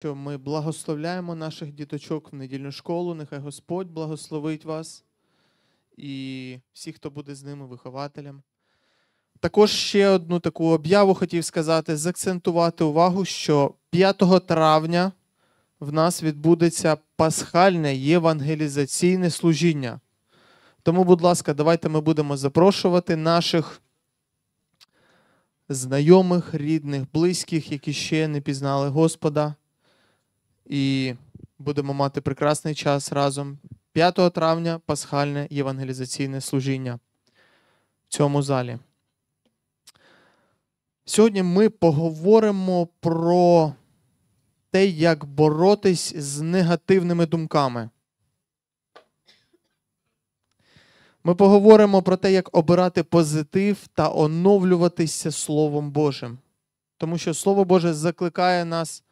що ми благословляємо наших діточок в недільну школу. Нехай Господь благословить вас і всіх, хто буде з ними, вихователем. Також ще одну таку об'яву хотів сказати: заакцентувати увагу, що 5 травня в нас відбудеться пасхальне євангелізаційне служіння. Тому, будь ласка, давайте ми будемо запрошувати наших знайомих, рідних, близьких, які ще не пізнали Господа і будемо мати прекрасний час разом 5 травня пасхальне євангелізаційне служіння в цьому залі. Сьогодні ми поговоримо про те, як боротись з негативними думками. Ми поговоримо про те, як обирати позитив та оновлюватися Словом Божим. Тому що Слово Боже закликає нас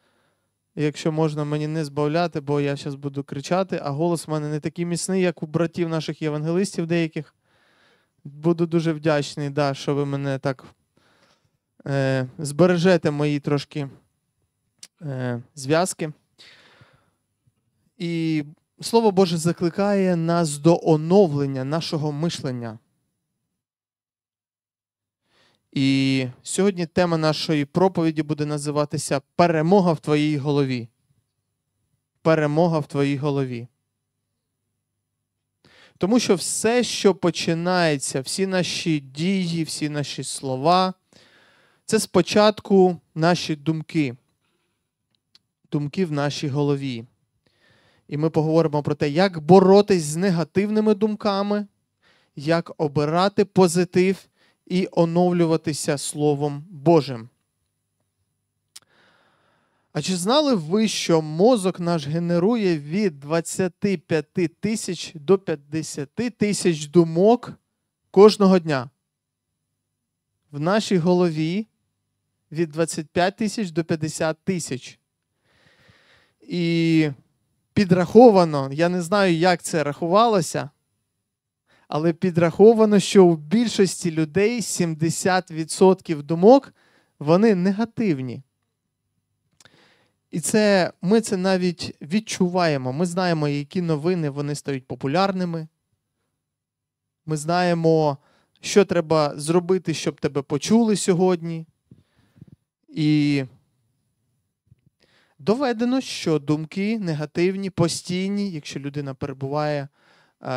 якщо можна мені не збавляти, бо я зараз буду кричати, а голос в мене не такий міцний, як у братів наших євангелистів деяких. Буду дуже вдячний, да, що ви мене так е, збережете мої трошки е, зв'язки. І слово Боже закликає нас до оновлення нашого мишлення. І сьогодні тема нашої проповіді буде називатися Перемога в твоїй голові. Перемога в твоїй голові. Тому що все, що починається, всі наші дії, всі наші слова, це спочатку наші думки, думки в нашій голові. І ми поговоримо про те, як боротись з негативними думками, як обирати позитив і оновлюватися Словом Божим. А чи знали ви, що мозок наш генерує від 25 тисяч до 50 тисяч думок кожного дня? В нашій голові від 25 тисяч до 50 тисяч. І підраховано, я не знаю, як це рахувалося, але підраховано, що в більшості людей 70% думок вони негативні. І це ми це навіть відчуваємо. Ми знаємо, які новини вони стають популярними. Ми знаємо, що треба зробити, щоб тебе почули сьогодні. І доведено, що думки негативні, постійні, якщо людина перебуває.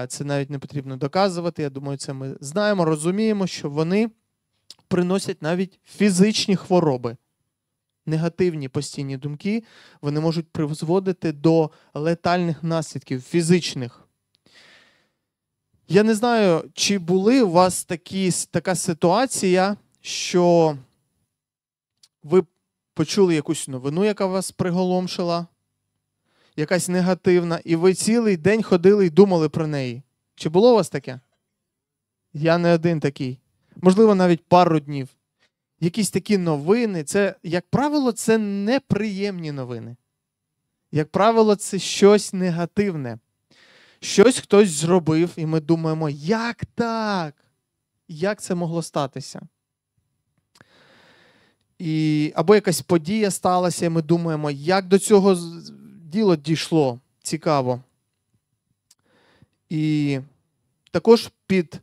Це навіть не потрібно доказувати. Я думаю, це ми знаємо, розуміємо, що вони приносять навіть фізичні хвороби, негативні постійні думки, вони можуть призводити до летальних наслідків фізичних. Я не знаю, чи були у вас такі, така ситуація, що ви почули якусь новину, яка вас приголомшила якась негативна, і ви цілий день ходили і думали про неї. Чи було у вас таке? Я не один такий. Можливо, навіть пару днів. Якісь такі новини, це, як правило, це неприємні новини. Як правило, це щось негативне. Щось хтось зробив, і ми думаємо, як так? Як це могло статися? І, Або якась подія сталася, і ми думаємо, як до цього діло дійшло цікаво. І також під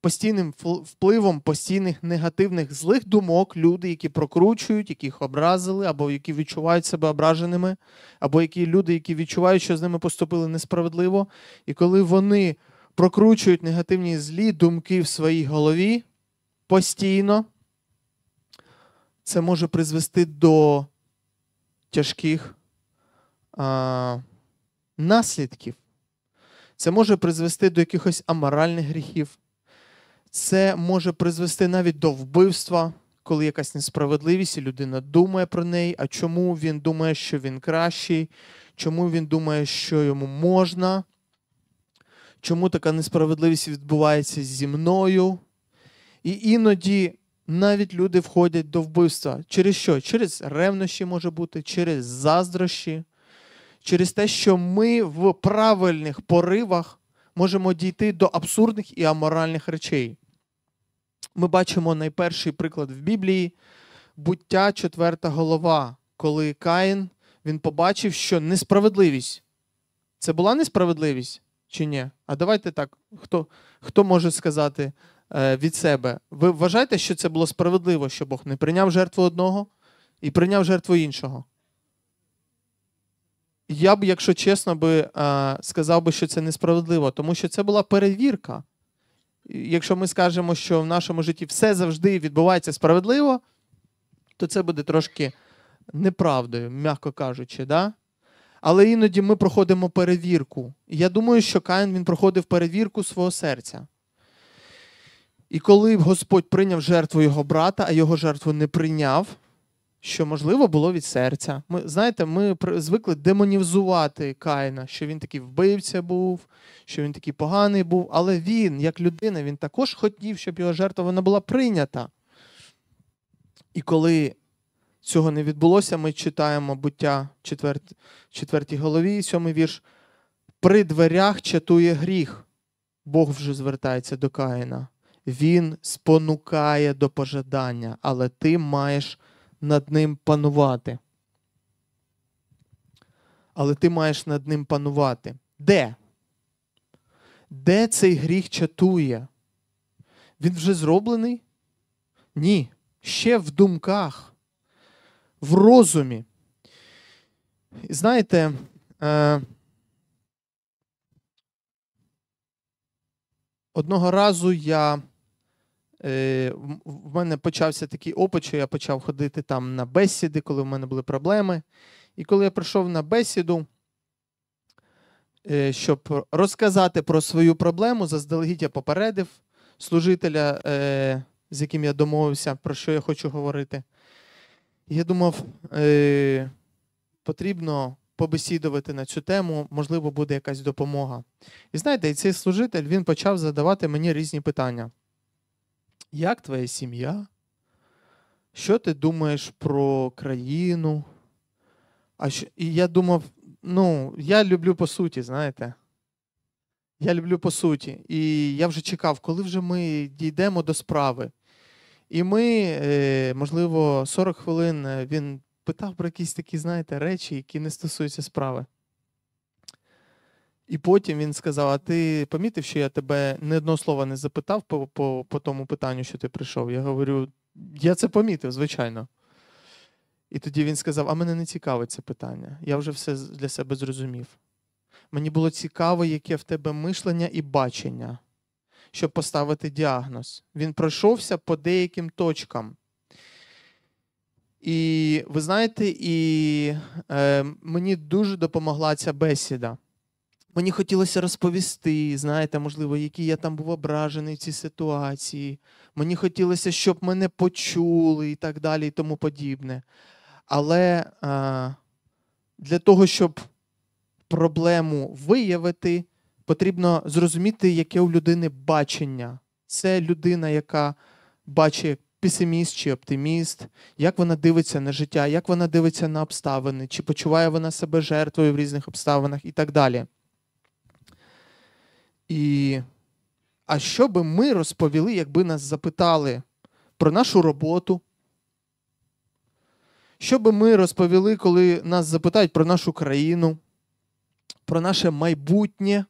постійним впливом постійних негативних злих думок люди, які прокручують, яких образили, або які відчувають себе ображеними, або які люди, які відчувають, що з ними поступили несправедливо. І коли вони прокручують негативні злі думки в своїй голові постійно, це може призвести до тяжких наслідків. Це може призвести до якихось аморальних гріхів. Це може призвести навіть до вбивства, коли якась несправедливість, і людина думає про неї, а чому він думає, що він кращий, чому він думає, що йому можна, чому така несправедливість відбувається зі мною. І іноді навіть люди входять до вбивства. Через що? Через ревнощі може бути, через заздрощі через те, що ми в правильних поривах можемо дійти до абсурдних і аморальних речей. Ми бачимо найперший приклад в Біблії буття четверта голова, коли Каїн він побачив, що несправедливість. Це була несправедливість чи ні? А давайте так. Хто хто може сказати е, від себе? Ви вважаєте, що це було справедливо, що Бог не прийняв жертву одного і прийняв жертву іншого? я б, якщо чесно, би, е, сказав би, що це несправедливо, тому що це була перевірка. Якщо ми скажемо, що в нашому житті все завжди відбувається справедливо, то це буде трошки неправдою, м'яко кажучи. Да? Але іноді ми проходимо перевірку. я думаю, що Каїн він проходив перевірку свого серця. І коли Господь прийняв жертву його брата, а його жертву не прийняв що можливо було від серця. Ми знаєте, ми звикли демонізувати Каїна, що він такий вбивця був, що він такий поганий був. Але він, як людина, він також хотів, щоб його жертва вона була прийнята. І коли цього не відбулося, ми читаємо буття 4, 4 голові, 7 вірш. При дверях чатує гріх. Бог вже звертається до Каїна. Він спонукає до пожадання, але ти маєш над ним панувати. Але ти маєш над ним панувати. Де? Де цей гріх чатує? Він вже зроблений? Ні. Ще в думках, в розумі. І знаєте, е, одного разу я Е, в мене почався такий опит, що я почав ходити там на бесіди, коли в мене були проблеми. І коли я прийшов на бесіду, е, щоб розказати про свою проблему, заздалегідь я попередив служителя, е, з яким я домовився, про що я хочу говорити. Я думав, потрібно побесідувати на цю тему, можливо, буде якась допомога. І знаєте, цей служитель він почав задавати мені різні питання. Як твоя сім'я? Що ти думаєш про країну? А що... І я думав, ну, я люблю по суті, знаєте. Я люблю по суті. І я вже чекав, коли вже ми дійдемо до справи. І ми, е, можливо, 40 хвилин е, він питав про якісь такі, знаєте, речі, які не стосуються справи. І потім він сказав: А ти помітив, що я тебе не одного слова не запитав по, по, по тому питанню, що ти прийшов? Я говорю, я це помітив, звичайно. І тоді він сказав: А мене не цікавить це питання. Я вже все для себе зрозумів. Мені було цікаво, яке в тебе мишлення і бачення, щоб поставити діагноз. Він пройшовся по деяким точкам. І ви знаєте, і е, мені дуже допомогла ця бесіда. Мені хотілося розповісти, знаєте, можливо, які я там був ображений в цій ситуації. Мені хотілося, щоб мене почули і так далі, і тому подібне. Але а, для того, щоб проблему виявити, потрібно зрозуміти, яке у людини бачення. Це людина, яка бачить песиміст чи оптиміст, як вона дивиться на життя, як вона дивиться на обставини, чи почуває вона себе жертвою в різних обставинах і так далі. І а що би ми розповіли, якби нас запитали про нашу роботу? Що би ми розповіли, коли нас запитають про нашу країну, про наше майбутнє,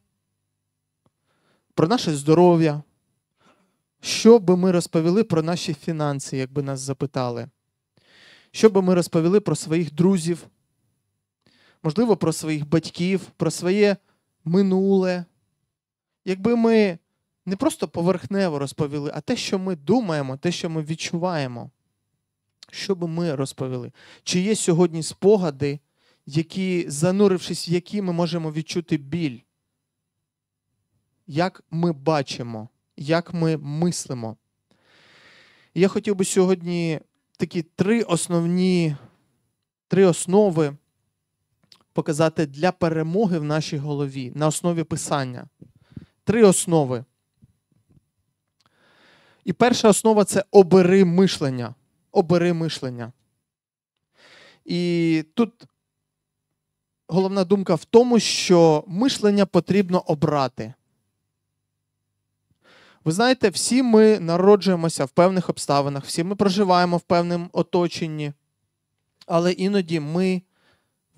про наше здоров'я? Що би ми розповіли про наші фінанси, якби нас запитали? Що би ми розповіли про своїх друзів? Можливо, про своїх батьків, про своє минуле? якби ми не просто поверхнево розповіли, а те, що ми думаємо, те, що ми відчуваємо, що би ми розповіли? Чи є сьогодні спогади, які, занурившись, в які ми можемо відчути біль? Як ми бачимо, як ми мислимо? Я хотів би сьогодні такі три основні три основи показати для перемоги в нашій голові на основі писання три основи. І перша основа це обери мишлення. Обери мишлення. І тут головна думка в тому, що мишлення потрібно обрати. Ви знаєте, всі ми народжуємося в певних обставинах, всі ми проживаємо в певному оточенні, але іноді ми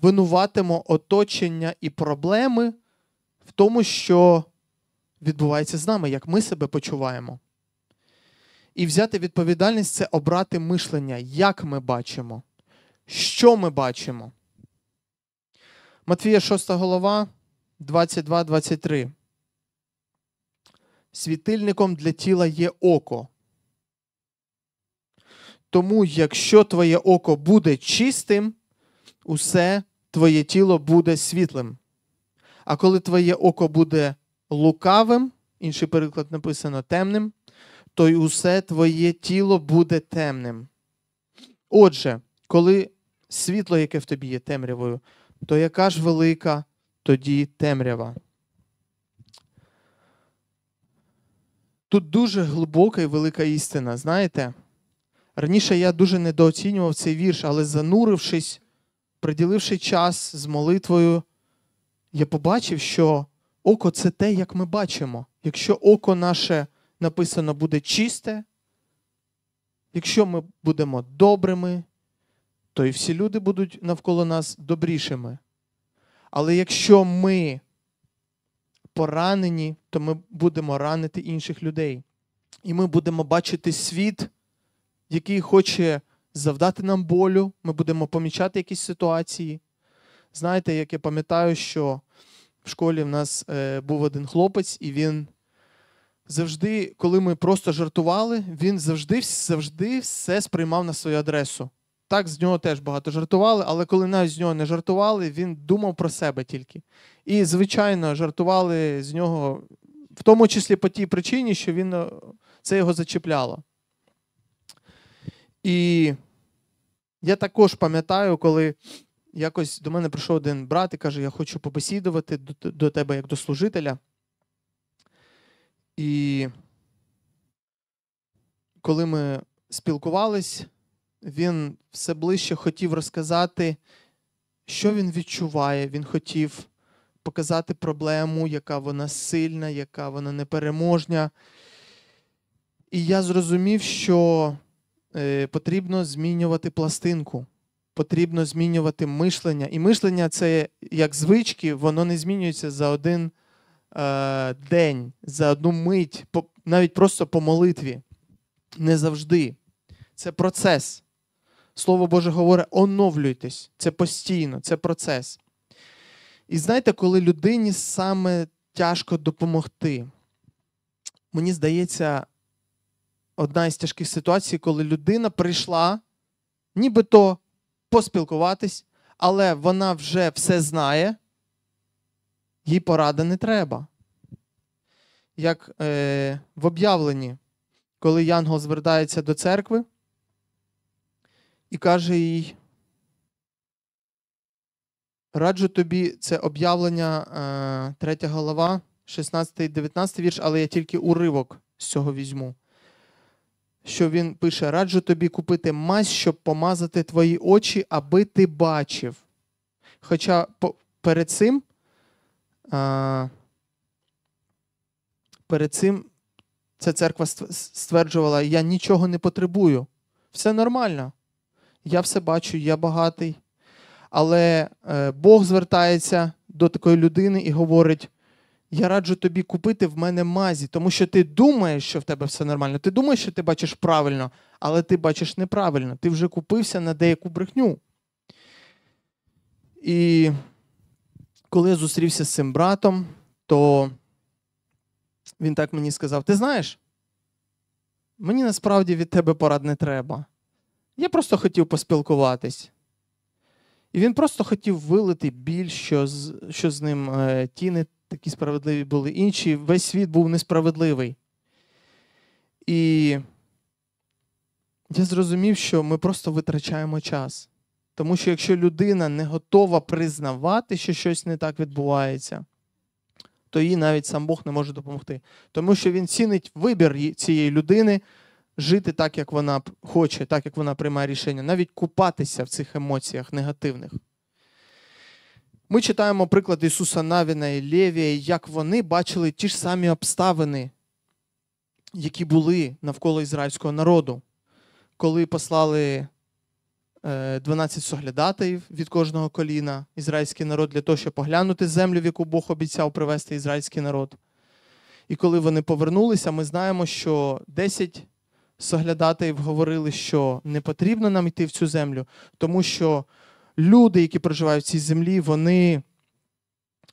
винуватимо оточення і проблеми в тому, що відбувається з нами, як ми себе почуваємо. І взяти відповідальність це обрати мишлення, як ми бачимо, що ми бачимо. Матвія 6 голова 22, 23. Світильником для тіла є око. Тому, якщо твоє око буде чистим, усе твоє тіло буде світлим. А коли твоє око буде лукавим, інший переклад написано темним, то й усе твоє тіло буде темним. Отже, коли світло, яке в тобі є темрявою, то яка ж велика тоді темрява? Тут дуже глибока і велика істина, знаєте? Раніше я дуже недооцінював цей вірш, але занурившись, приділивши час з молитвою, я побачив, що Око це те, як ми бачимо. Якщо око наше написано буде чисте, якщо ми будемо добрими, то і всі люди будуть навколо нас добрішими. Але якщо ми поранені, то ми будемо ранити інших людей. І ми будемо бачити світ, який хоче завдати нам болю, ми будемо помічати якісь ситуації. Знаєте, як я пам'ятаю, що в школі в нас е, був один хлопець, і він завжди, коли ми просто жартували, він завжди завжди все сприймав на свою адресу. Так, з нього теж багато жартували, але коли навіть з нього не жартували, він думав про себе тільки. І, звичайно, жартували з нього, в тому числі по тій причині, що він е, це його зачіпляло. І я також пам'ятаю, коли якось до мене прийшов один брат і каже: Я хочу побесідувати до, до тебе як до служителя. І коли ми спілкувались, він все ближче хотів розказати, що він відчуває. Він хотів показати проблему, яка вона сильна, яка вона непереможня. І я зрозумів, що е, потрібно змінювати пластинку потрібно змінювати мишлення. І мишлення це як звички, воно не змінюється за один е, день, за одну мить, по, навіть просто по молитві. Не завжди. Це процес. Слово Боже говорить, оновлюйтесь. Це постійно, це процес. І знаєте, коли людині саме тяжко допомогти, мені здається, одна із тяжких ситуацій, коли людина прийшла, нібито поспілкуватись, але вона вже все знає, їй поради не треба. Як е, в об'явленні, коли Янгол звертається до церкви і каже їй, раджу тобі це об'явлення, е, 3 глава, 16-19 вірш, але я тільки уривок з цього візьму що він пише: раджу тобі купити мазь, щоб помазати твої очі, аби ти бачив. Хоча перед цим а, перед цим ця церква стверджувала: я нічого не потребую. Все нормально. Я все бачу, я багатий. Але е, Бог звертається до такої людини і говорить: я раджу тобі купити в мене мазі, тому що ти думаєш, що в тебе все нормально. Ти думаєш, що ти бачиш правильно, але ти бачиш неправильно. Ти вже купився на деяку брехню. І коли я зустрівся з цим братом, то він так мені сказав: Ти знаєш, мені насправді від тебе порад не треба. Я просто хотів поспілкуватись. І він просто хотів вилити біль, що з, що з ним е, тінить такі справедливі були інші. Весь світ був несправедливий. І я зрозумів, що ми просто витрачаємо час. Тому що якщо людина не готова признавати, що щось не так відбувається, то їй навіть сам Бог не може допомогти. Тому що він цінить вибір цієї людини жити так, як вона хоче, так як вона приймає рішення, навіть купатися в цих емоціях негативних. Ми читаємо приклад Ісуса Навіна і Лєвія, як вони бачили ті ж самі обставини, які були навколо ізраїльського народу, коли послали 12 е, соглядатаїв від кожного коліна ізраїльський народ для того, щоб поглянути землю, в яку Бог обіцяв привести ізраїльський народ. І коли вони повернулися, ми знаємо, що 10 соглядатаїв говорили, що не потрібно нам йти в цю землю, тому що люди, які проживають в цій землі, вони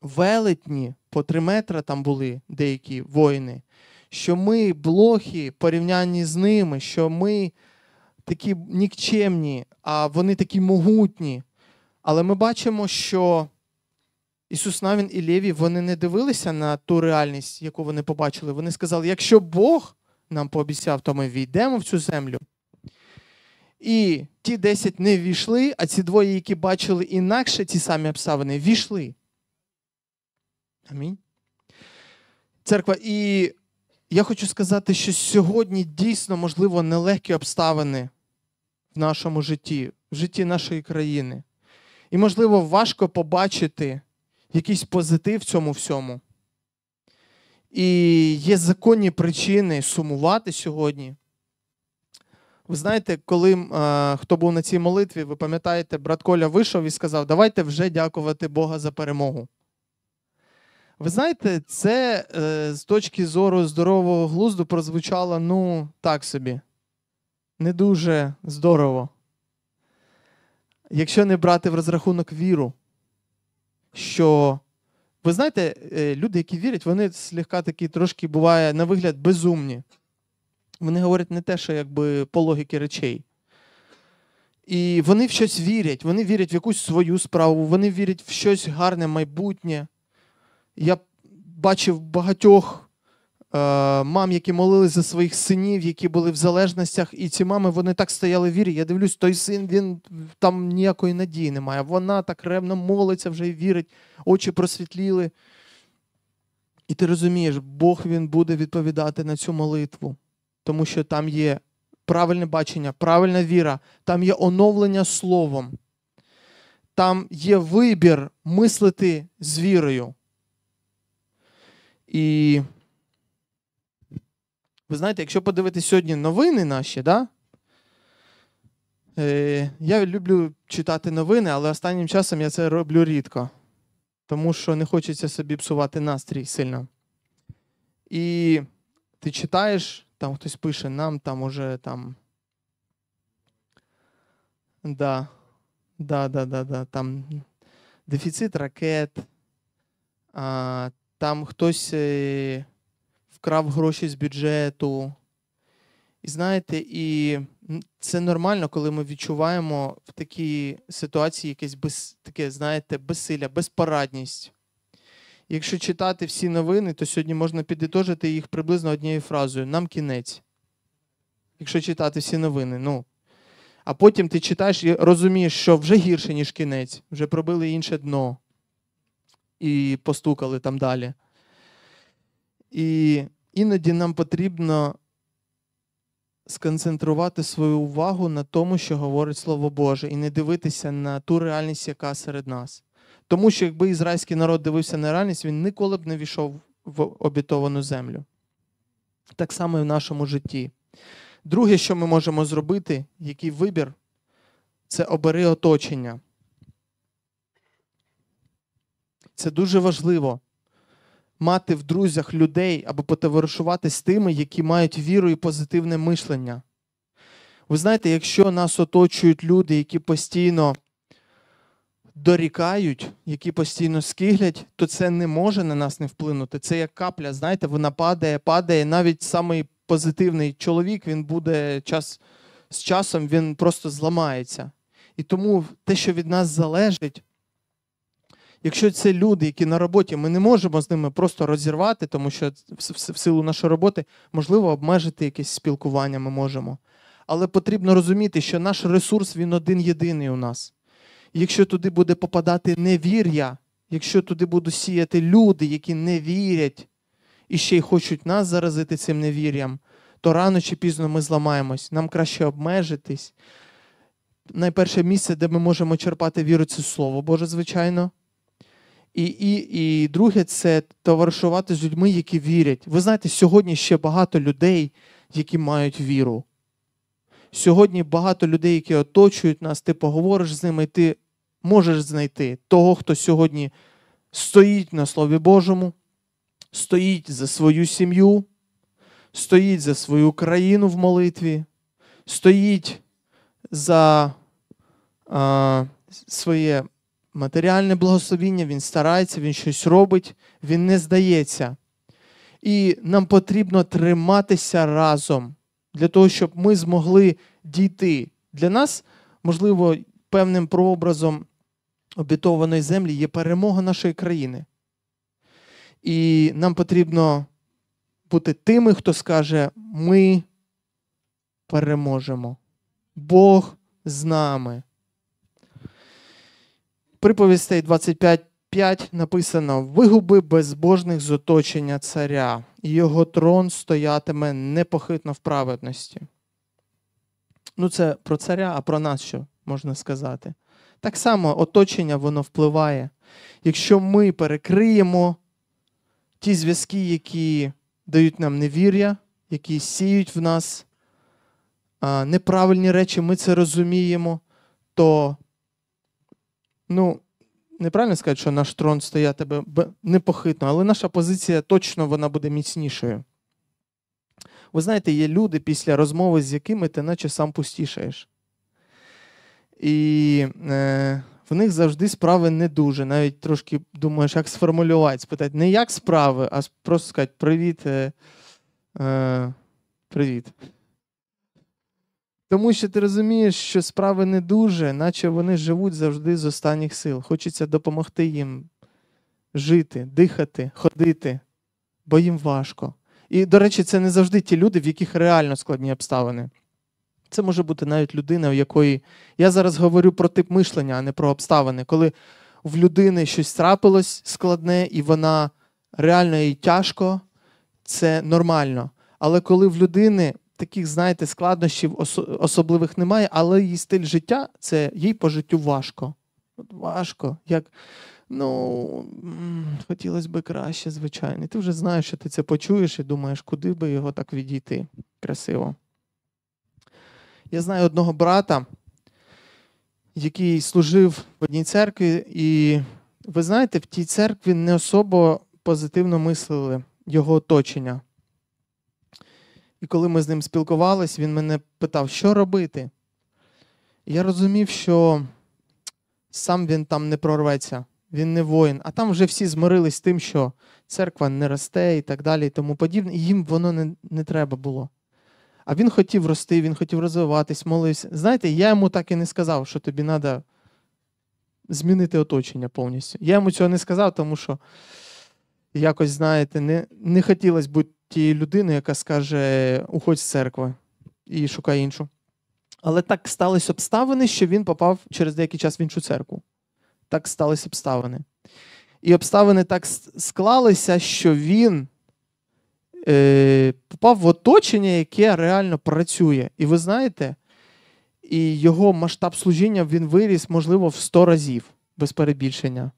велетні, по три метра там були деякі воїни, що ми блохи порівнянні з ними, що ми такі нікчемні, а вони такі могутні. Але ми бачимо, що Ісус Навін і Лєві вони не дивилися на ту реальність, яку вони побачили. Вони сказали: якщо Бог нам пообіцяв, то ми війдемо в цю землю. І ті 10 не ввійшли, а ці двоє, які бачили інакше ті самі обставини, ввійшли. Амінь. Церква, і я хочу сказати, що сьогодні дійсно, можливо, нелегкі обставини в нашому житті, в житті нашої країни. І, можливо, важко побачити якийсь позитив в цьому всьому. І є законні причини сумувати сьогодні. Ви знаєте, коли е, хто був на цій молитві, ви пам'ятаєте, брат Коля вийшов і сказав: Давайте вже дякувати Бога за перемогу. Ви знаєте, це е, з точки зору здорового глузду прозвучало ну, так собі. Не дуже здорово. Якщо не брати в розрахунок віру, що ви знаєте, е, люди, які вірять, вони слегка такі трошки буває на вигляд безумні. Вони говорять не те, що якби по логіки речей. І вони в щось вірять, вони вірять в якусь свою справу, вони вірять в щось гарне, майбутнє. Я бачив багатьох е, мам, які молились за своїх синів, які були в залежностях, і ці мами вони так стояли в вірі. Я дивлюсь, той син він там ніякої надії немає. Вона так ревно молиться вже і вірить, очі просвітліли. І ти розумієш, Бог він буде відповідати на цю молитву тому що там є правильне бачення, правильна віра, там є оновлення словом, там є вибір мислити з вірою. І ви знаєте, якщо подивитися сьогодні новини наші, да? Е, я люблю читати новини, але останнім часом я це роблю рідко, тому що не хочеться собі псувати настрій сильно. І ти читаєш там хтось пише, нам там уже там. Да. Да, да, да, да. Там дефіцит ракет. А, Там хтось е, вкрав гроші з бюджету. І знаєте, і це нормально, коли ми відчуваємо в такій ситуації якесь без, таке, знаєте, безсилля, безпорадність. Якщо читати всі новини, то сьогодні можна підітожити їх приблизно однією фразою нам кінець. Якщо читати всі новини, ну. А потім ти читаєш і розумієш, що вже гірше, ніж кінець, вже пробили інше дно і постукали там далі. І іноді нам потрібно сконцентрувати свою увагу на тому, що говорить Слово Боже, і не дивитися на ту реальність, яка серед нас. Тому що якби ізраїльський народ дивився на реальність, він ніколи б не війшов в обітовану землю. Так само і в нашому житті. Друге, що ми можемо зробити, який вибір, це обери оточення. Це дуже важливо мати в друзях людей або потоваришувати з тими, які мають віру і позитивне мишлення. Ви знаєте, якщо нас оточують люди, які постійно дорікають, які постійно скиглять, то це не може на нас не вплинути. Це як капля, знаєте, вона падає, падає. Навіть самий позитивний чоловік він буде час з часом, він просто зламається. І тому те, що від нас залежить, якщо це люди, які на роботі, ми не можемо з ними просто розірвати, тому що в силу нашої роботи можливо обмежити якесь спілкування ми можемо. Але потрібно розуміти, що наш ресурс він один єдиний у нас якщо туди буде попадати невір'я, якщо туди будуть сіяти люди, які не вірять і ще й хочуть нас заразити цим невір'ям, то рано чи пізно ми зламаємось. Нам краще обмежитись. Найперше місце, де ми можемо черпати віру, це Слово Боже, звичайно. І і, і друге, це товаришувати з людьми, які вірять. Ви знаєте, сьогодні ще багато людей, які мають віру. Сьогодні багато людей, які оточують нас, ти поговориш з ними, і ти можеш знайти того, хто сьогодні стоїть на Слові Божому, стоїть за свою сім'ю, стоїть за свою країну в молитві, стоїть за а, своє матеріальне благословіння, він старається, він щось робить, він не здається. І нам потрібно триматися разом для того, щоб ми змогли дійти. Для нас, можливо, певним прообразом обітованої землі є перемога нашої країни. І нам потрібно бути тими, хто скаже, ми переможемо. Бог з нами. Приповістей 25. 5 написано: вигуби безбожних з оточення царя, і його трон стоятиме непохитно в праведності. Ну, це про царя, а про нас що можна сказати? Так само оточення воно впливає. Якщо ми перекриємо ті зв'язки, які дають нам невір'я, які сіють в нас неправильні речі, ми це розуміємо, то ну, неправильно сказати, що наш трон стоятиме непохитно, але наша позиція точно вона буде міцнішою. Ви знаєте, є люди, після розмови, з якими ти наче сам пустішаєш. І е, в них завжди справи не дуже. Навіть трошки думаєш, як сформулювати, спитати не як справи, а просто сказати привіт. Е, е, Привіт. Тому що ти розумієш, що справи не дуже, наче вони живуть завжди з останніх сил. Хочеться допомогти їм жити, дихати, ходити, бо їм важко. І, до речі, це не завжди ті люди, в яких реально складні обставини. Це може бути навіть людина, в якої я зараз говорю про тип мишлення, а не про обставини. Коли в людини щось трапилось складне, і вона реально їй тяжко, це нормально. Але коли в людини таких, знаєте, складнощів особливих немає, але її стиль життя це їй по життю важко. От Важко. як... Ну, хотілося б краще, звичайно. Ти вже знаєш, що ти це почуєш і думаєш, куди би його так відійти красиво. Я знаю одного брата, який служив в одній церкві, і ви знаєте, в тій церкві не особо позитивно мислили його оточення. І коли ми з ним спілкувались, він мене питав, що робити. І я розумів, що сам він там не прорветься, він не воїн. А там вже всі змирились з тим, що церква не росте і так далі, і тому подібне. І їм воно не, не треба було. А він хотів рости, він хотів розвиватись, молився. Знаєте, я йому так і не сказав, що тобі треба змінити оточення повністю. Я йому цього не сказав, тому що якось, знаєте, не не хотілося бути тієї людини, яка скаже уходь з церкви і шукай іншу. Але так стались обставини, що він попав через деякий час в іншу церкву. Так стались обставини. І обставини так склалися, що він е, попав в оточення, яке реально працює. І ви знаєте, і його масштаб служіння він виріс, можливо, в 100 разів без перебільшення.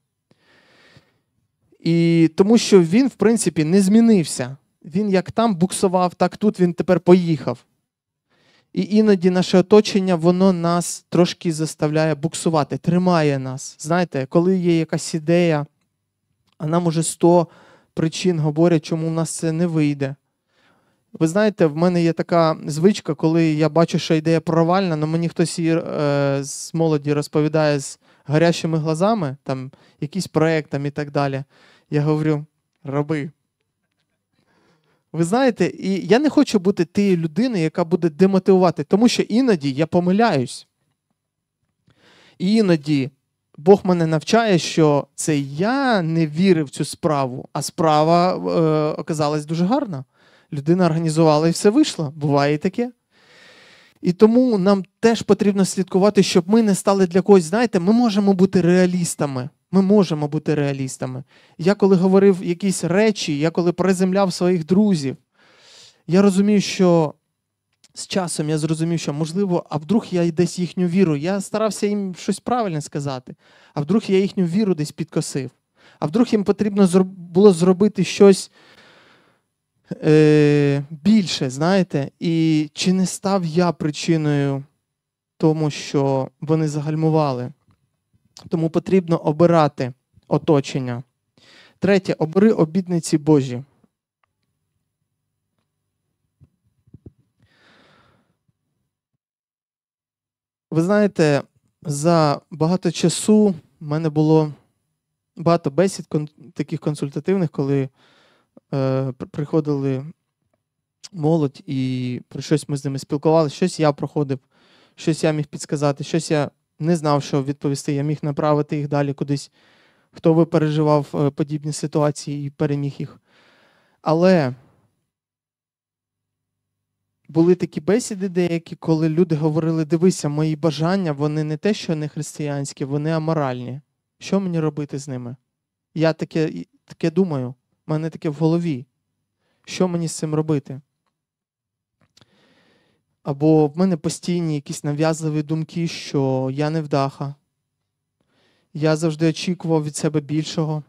І тому що він, в принципі, не змінився. Він як там буксував, так тут він тепер поїхав. І іноді наше оточення, воно нас трошки заставляє буксувати, тримає нас. Знаєте, коли є якась ідея, а нам уже 100 причин говорять, чому в нас це не вийде. Ви знаєте, в мене є така звичка, коли я бачу, що ідея провальна, але мені хтось її е, з молоді розповідає з гарячими глазами, там якийсь проєкт і так далі. Я говорю, роби. Ви знаєте, і я не хочу бути тією людиною, яка буде демотивувати, тому що іноді я помиляюсь. І іноді Бог мене навчає, що це я не вірив в цю справу, а справа е, оказалась дуже гарна. Людина організувала і все вийшло. Буває і таке. І тому нам теж потрібно слідкувати, щоб ми не стали для когось, знаєте, ми можемо бути реалістами. Ми можемо бути реалістами. Я коли говорив якісь речі, я коли приземляв своїх друзів, я розумів, що з часом я зрозумів, що можливо, а вдруг я десь їхню віру. Я старався їм щось правильне сказати, а вдруг я їхню віру десь підкосив. А вдруг їм потрібно було зробити щось е, більше, знаєте, і чи не став я причиною тому, що вони загальмували? Тому потрібно обирати оточення. Третє, обери обідниці Божі. Ви знаєте, за багато часу в мене було багато бесід таких консультативних, коли е, приходили молодь і про щось ми з ними спілкувалися, щось я проходив, щось я міг підсказати, щось я не знав, що відповісти. Я міг направити їх далі кудись, хто би переживав е, подібні ситуації і переміг їх. Але були такі бесіди деякі, коли люди говорили: дивися, мої бажання, вони не те, що не християнські, вони аморальні. Що мені робити з ними? Я таке таке думаю, в мене таке в голові. Що мені з цим робити? Або в мене постійні якісь нав'язливі думки, що я не вдаха, я завжди очікував від себе більшого.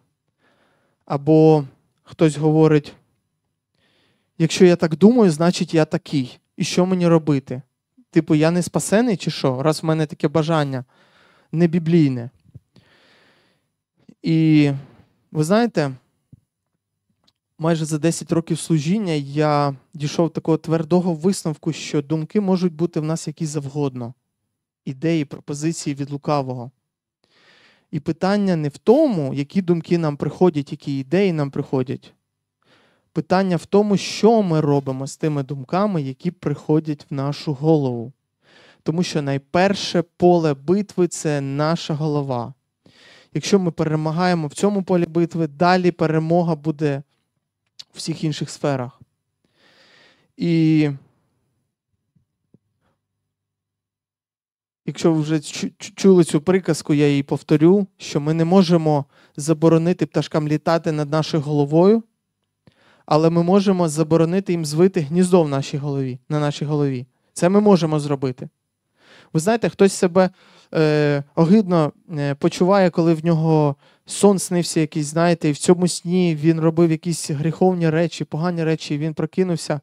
Або хтось говорить, якщо я так думаю, значить я такий. І що мені робити? Типу, я не спасений чи що, раз в мене таке бажання не біблійне. І ви знаєте, майже за 10 років служіння я дійшов до такого твердого висновку, що думки можуть бути в нас які завгодно, ідеї, пропозиції від лукавого. І питання не в тому, які думки нам приходять, які ідеї нам приходять. Питання в тому, що ми робимо з тими думками, які приходять в нашу голову. Тому що найперше поле битви це наша голова. Якщо ми перемагаємо в цьому полі битви, далі перемога буде у всіх інших сферах. І якщо ви вже чули цю приказку, я її повторю, що ми не можемо заборонити пташкам літати над нашою головою, але ми можемо заборонити їм звити гніздо в нашій голові, на нашій голові. Це ми можемо зробити. Ви знаєте, хтось себе е, огидно е, почуває, коли в нього сон снився якийсь, знаєте, і в цьому сні він робив якісь гріховні речі, погані речі, і він прокинувся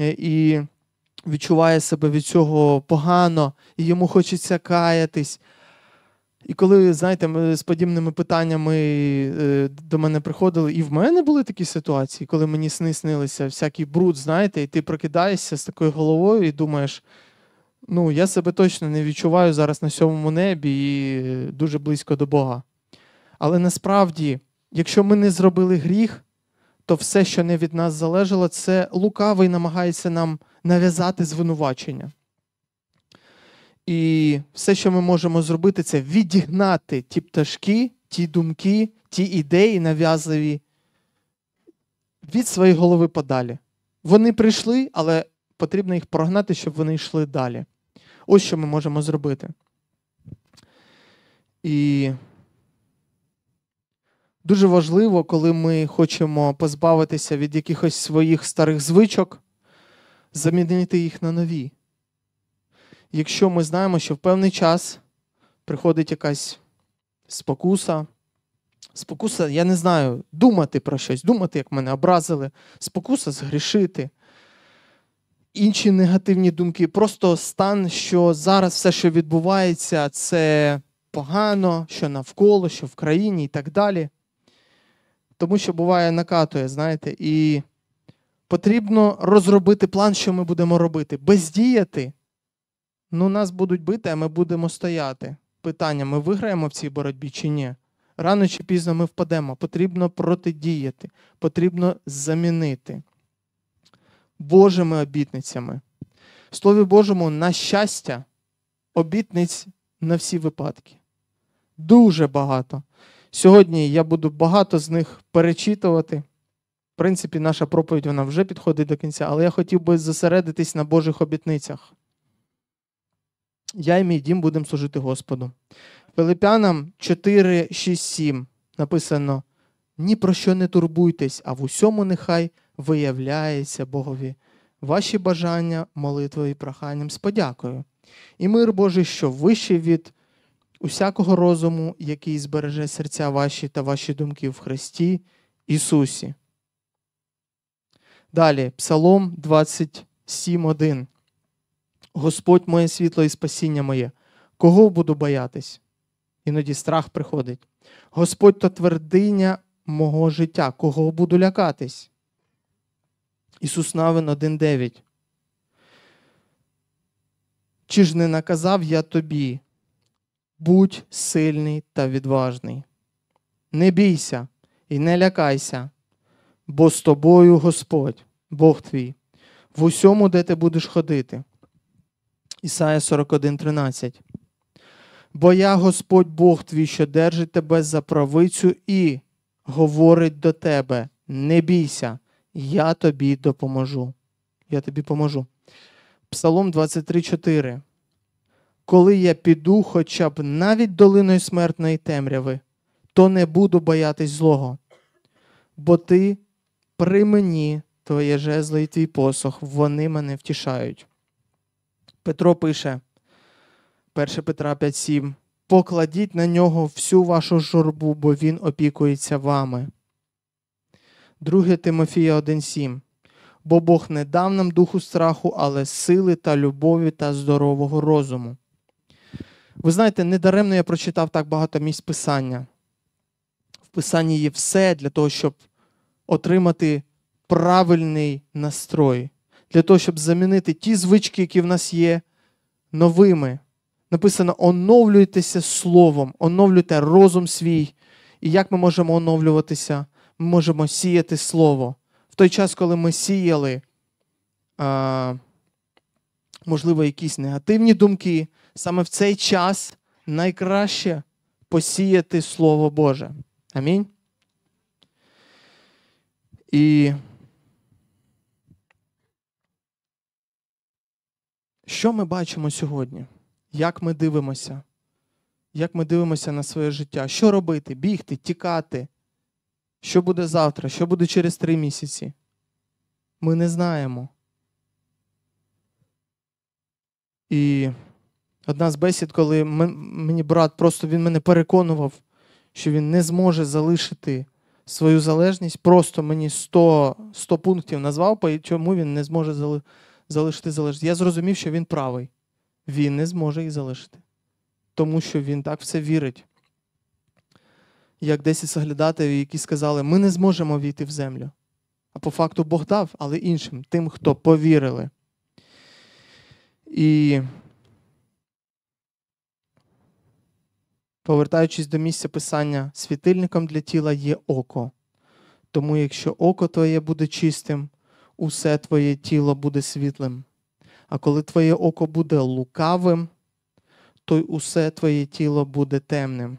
е, і відчуває себе від цього погано, і йому хочеться каятись. І коли, знаєте, ми з подібними питаннями е, до мене приходили, і в мене були такі ситуації, коли мені сни снилися, всякий бруд, знаєте, і ти прокидаєшся з такою головою і думаєш, ну, я себе точно не відчуваю зараз на сьомому небі і дуже близько до Бога. Але насправді, якщо ми не зробили гріх, то все, що не від нас залежало, це лукавий намагається нам нав'язати звинувачення. І все, що ми можемо зробити, це відігнати ті пташки, ті думки, ті ідеї нав'язливі від своєї голови подалі. Вони прийшли, але потрібно їх прогнати, щоб вони йшли далі. Ось що ми можемо зробити. І дуже важливо, коли ми хочемо позбавитися від якихось своїх старих звичок, замінити їх на нові. Якщо ми знаємо, що в певний час приходить якась спокуса, спокуса, я не знаю, думати про щось, думати, як мене образили, спокуса згрішити інші негативні думки, просто стан, що зараз все, що відбувається, це погано, що навколо, що в країні і так далі. Тому що буває накатує, знаєте, і потрібно розробити план, що ми будемо робити. Бездіяти, ну нас будуть бити, а ми будемо стояти. Питання: ми виграємо в цій боротьбі чи ні? Рано чи пізно ми впадемо. Потрібно протидіяти, потрібно замінити. Божими обітницями. В Слові Божому, на щастя, обітниць на всі випадки. Дуже багато. Сьогодні я буду багато з них перечитувати. В принципі, наша проповідь вона вже підходить до кінця, але я хотів би зосередитись на Божих обітницях. Я і мій дім будемо служити Господу. Филипянам 4, 6, 7 написано: ні про що не турбуйтесь, а в усьому нехай виявляється Богові ваші бажання, молитвою і проханням з подякою. І мир Божий, що вищий від усякого розуму, який збереже серця ваші та ваші думки в Христі Ісусі. Далі, Псалом 27.1. Господь моє світло і спасіння моє, кого буду боятись? Іноді страх приходить. Господь то твердиня мого життя, кого буду лякатись. Ісус Навин 1,9. Чи ж не наказав я тобі? Будь сильний та відважний. Не бійся і не лякайся, бо з тобою Господь, Бог твій, в усьому, де ти будеш ходити. Ісая 41,13. Бо я Господь Бог твій, що держить тебе за правицю і говорить до тебе: не бійся, я тобі допоможу. Я тобі поможу. Псалом 23:4. Коли я піду хоча б навіть долиною смертної темряви, то не буду боятись злого, бо ти при мені, твоє жезло і твій посох, вони мене втішають. Петро пише 1 Петра 5:7. Покладіть на нього всю вашу журбу, бо він опікується вами. 2 Тимофія 1,7. Бо Бог не дав нам духу страху, але сили та любові та здорового розуму. Ви знаєте, недаремно я прочитав так багато місць писання. В писанні є все для того, щоб отримати правильний настрой, для того, щоб замінити ті звички, які в нас є, новими. Написано: оновлюйтеся словом, оновлюйте розум свій. І як ми можемо оновлюватися? можемо сіяти слово. В той час, коли ми сіяли, а, можливо, якісь негативні думки, саме в цей час найкраще посіяти Слово Боже. Амінь. І що ми бачимо сьогодні? Як ми дивимося? Як ми дивимося на своє життя? Що робити? Бігти, тікати, що буде завтра, що буде через три місяці? Ми не знаємо. І одна з бесід, коли мені брат просто він мене переконував, що він не зможе залишити свою залежність, просто мені 100 100 пунктів назвав, чому він не зможе залишити залежність. Я зрозумів, що він правий. Він не зможе їх залишити. Тому що він так все вірить як 10 соглядатів, які сказали, ми не зможемо війти в землю. А по факту Бог дав, але іншим, тим, хто повірили. І повертаючись до місця писання, світильником для тіла є око. Тому якщо око твоє буде чистим, усе твоє тіло буде світлим. А коли твоє око буде лукавим, то й усе твоє тіло буде темним.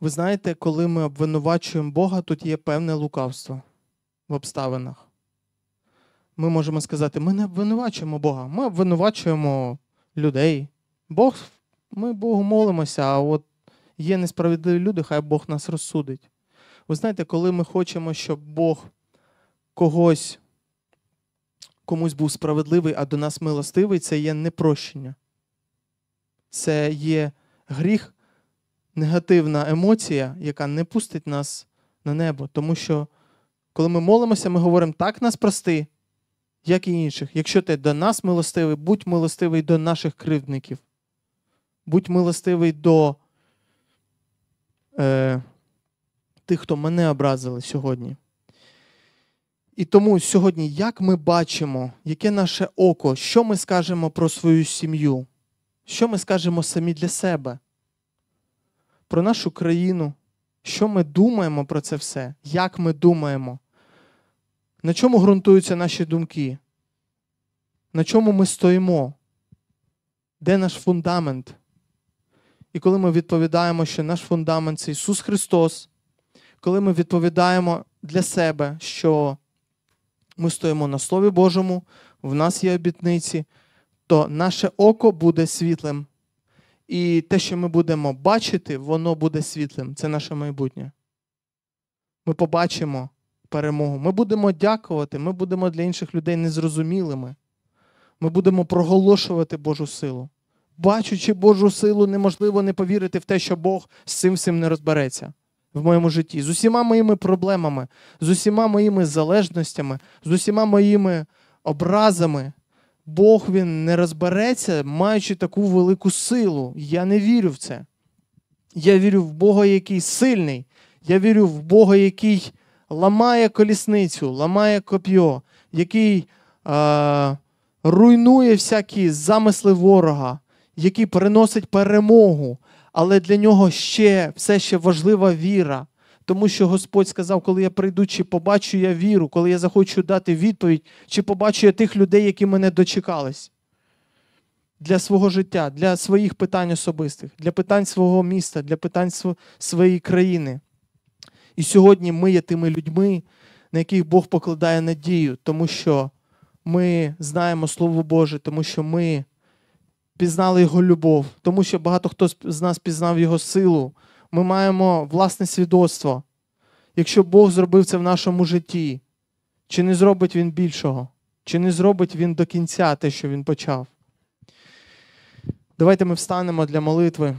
Ви знаєте, коли ми обвинувачуємо Бога, тут є певне лукавство в обставинах. Ми можемо сказати, ми не обвинувачуємо Бога, ми обвинувачуємо людей. Бог, Ми Богу молимося, а от є несправедливі люди, хай Бог нас розсудить. Ви знаєте, коли ми хочемо, щоб Бог когось комусь був справедливий, а до нас милостивий, це є непрощення. Це є гріх негативна емоція, яка не пустить нас на небо. Тому що, коли ми молимося, ми говоримо так нас прости, як і інших. Якщо ти до нас милостивий, будь милостивий до наших кривдників, будь милостивий до е, тих, хто мене образили сьогодні. І тому сьогодні, як ми бачимо, яке наше око, що ми скажемо про свою сім'ю, що ми скажемо самі для себе? про нашу країну, що ми думаємо про це все, як ми думаємо, на чому ґрунтуються наші думки, на чому ми стоїмо, де наш фундамент? І коли ми відповідаємо, що наш фундамент це Ісус Христос, коли ми відповідаємо для себе, що ми стоїмо на Слові Божому, в нас є обітниці, то наше око буде світлим. І те, що ми будемо бачити, воно буде світлим. Це наше майбутнє. Ми побачимо перемогу. Ми будемо дякувати, ми будемо для інших людей незрозумілими. Ми будемо проголошувати Божу силу. Бачучи Божу силу, неможливо не повірити в те, що Бог з цим всім не розбереться в моєму житті. З усіма моїми проблемами, з усіма моїми залежностями, з усіма моїми образами, Бог він не розбереться, маючи таку велику силу. Я не вірю в це. Я вірю в Бога, який сильний. Я вірю в Бога, який ламає колісницю, ламає коп'йо, який е, руйнує всякі замисли ворога, який приносить перемогу. Але для нього ще все ще важлива віра, тому що Господь сказав, коли я прийду, чи побачу я віру, коли я захочу дати відповідь, чи побачу я тих людей, які мене дочекались для свого життя, для своїх питань особистих, для питань свого міста, для питань своєї країни. І сьогодні ми є тими людьми, на яких Бог покладає надію, тому що ми знаємо Слово Боже, тому що ми пізнали Його любов, тому що багато хто з нас пізнав Його силу ми маємо власне свідоцтво, якщо Бог зробив це в нашому житті, чи не зробить Він більшого, чи не зробить Він до кінця те, що він почав. Давайте ми встанемо для молитви.